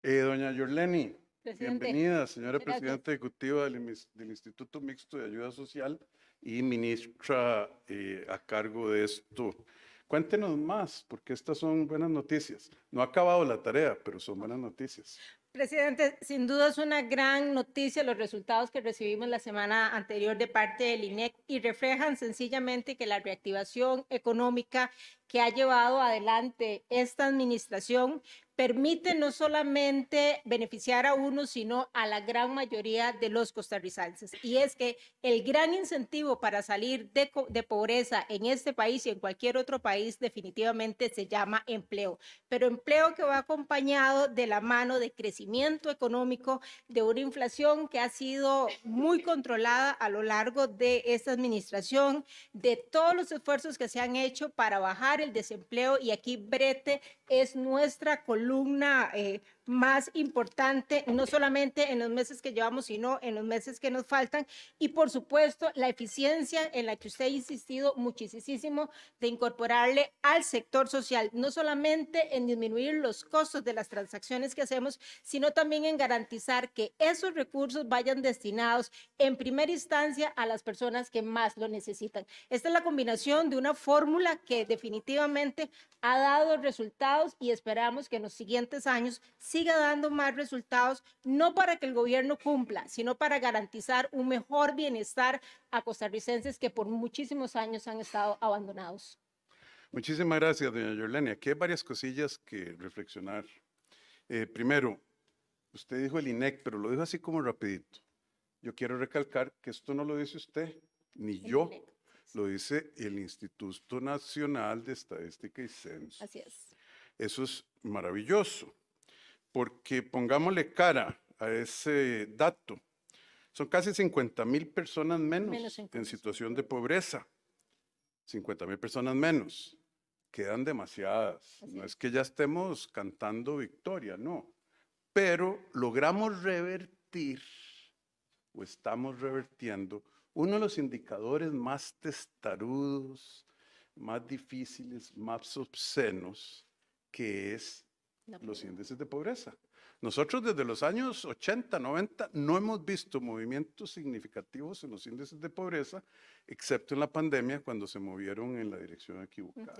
Eh, doña Yorleni, bienvenida, señora presidenta ejecutiva del, Instituto Mixto de Ayuda Social y ministra eh, a cargo de esto. Cuéntenos más, porque estas son buenas noticias. No ha acabado la tarea, pero son buenas noticias. Presidente, sin duda es una gran noticia los resultados que recibimos la semana anterior de parte del INEC y reflejan sencillamente que la reactivación económica que ha llevado adelante esta administración permite no solamente beneficiar a uno, sino a la gran mayoría de los costarricenses. Y es que el gran incentivo para salir de, de, pobreza en este país y en cualquier otro país definitivamente se llama empleo, pero empleo que va acompañado de la mano de crecimiento económico, de una inflación que ha sido muy controlada a lo largo de esta administración, de todos los esfuerzos que se han hecho para bajar el desempleo y aquí Brete es nuestra columna eh, más importante, no solamente en los meses que llevamos, sino en los meses que nos faltan. Y por supuesto, la eficiencia en la que usted ha insistido muchísimo de incorporarle al sector social, no solamente en disminuir los costos de las transacciones que hacemos, sino también en garantizar que esos recursos vayan destinados en primera instancia a las personas que más lo necesitan. Esta es la combinación de una fórmula que definitivamente ha dado resultados y esperamos que en los siguientes años siga siga dando más resultados, no para que el gobierno cumpla, sino para garantizar un mejor bienestar a costarricenses que por muchísimos años han estado abandonados. Muchísimas gracias, doña Yolania. Aquí hay varias cosillas que reflexionar. Eh, primero, usted dijo el INEC, pero lo dijo así como rapidito. Yo quiero recalcar que esto no lo dice usted, ni yo, lo dice el Instituto Nacional de Estadística y Censo. Así es. Eso es maravilloso porque pongámosle cara a ese dato. Son casi 50 mil personas menos, en situación de pobreza. 50 mil personas menos. Quedan demasiadas. No es que ya estemos cantando victoria, no. Pero logramos revertir, o estamos revertiendo, uno de los indicadores más testarudos, más difíciles, más obscenos, que es los índices de pobreza. Nosotros desde los años 80, 90 no hemos visto movimientos significativos en los índices de pobreza, excepto en la pandemia cuando se movieron en la dirección equivocada.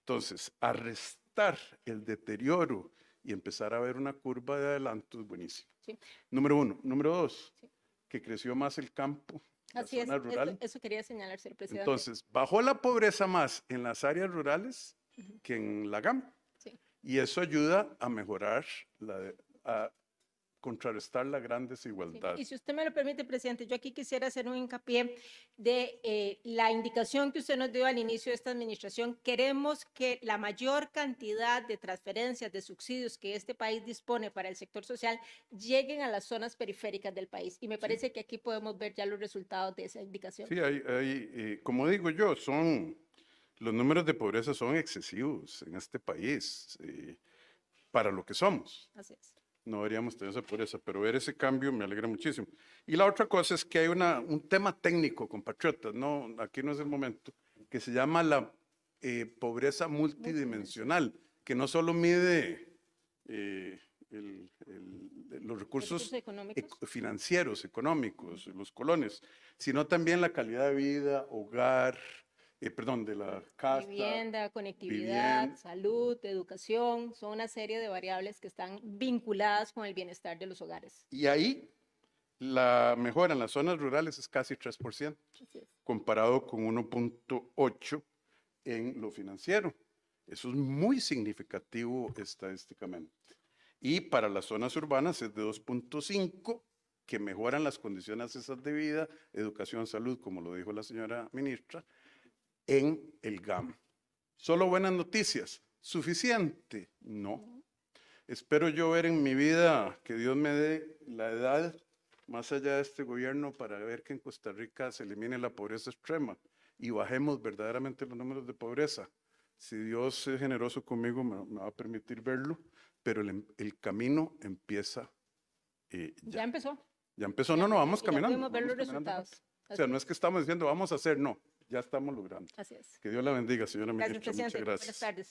Entonces, arrestar el deterioro y empezar a ver una curva de adelanto es buenísimo. Número uno. Número dos, que creció más el campo Así es, rural. Eso, quería señalar, señor presidente. Entonces, bajó la pobreza más en las áreas rurales que en la GAM. Y eso ayuda a mejorar, la, a contrarrestar la gran desigualdad. Y si usted me lo permite, presidente, yo aquí quisiera hacer un hincapié de eh, la indicación que usted nos dio al inicio de esta administración. Queremos que la mayor cantidad de transferencias, de subsidios que este país dispone para el sector social lleguen a las zonas periféricas del país. Y me parece que aquí podemos ver ya los resultados de esa indicación. Sí, eh, como digo yo, son los números de pobreza son excesivos en este país eh, para lo que somos. Así es. No deberíamos tener esa pobreza, pero ver ese cambio me alegra muchísimo. Y la otra cosa es que hay una, un tema técnico, compatriotas, no, aquí no es el momento, que se llama la eh, pobreza multidimensional, que no solo mide eh, los recursos, financieros, económicos, los colones, sino también la calidad de vida, hogar, eh, perdón, de la casa, Vivienda, conectividad, salud, educación, son una serie de variables que están vinculadas con el bienestar de los hogares. Y ahí la mejora en las zonas rurales es casi 3%, comparado con 1.8% en lo financiero. Eso es muy significativo estadísticamente. Y para las zonas urbanas es de 2.5, que mejoran las condiciones esas de vida, educación, salud, como lo dijo la señora ministra, en el GAM. ¿Solo buenas noticias? ¿Suficiente? No. Espero yo ver en mi vida que Dios me dé la edad más allá de este gobierno para ver que en Costa Rica se elimine la pobreza extrema y bajemos verdaderamente los números de pobreza. Si Dios es generoso conmigo, me, va a permitir verlo, pero el, em, camino empieza. Eh, ya. empezó. Ya empezó, no, no, vamos caminando. Ya podemos ver los resultados. O sea, no es que estamos diciendo vamos a hacer, no, ya estamos logrando. Así es. Que Dios la bendiga, señora Gracias, Muchas gracias. Buenas tardes.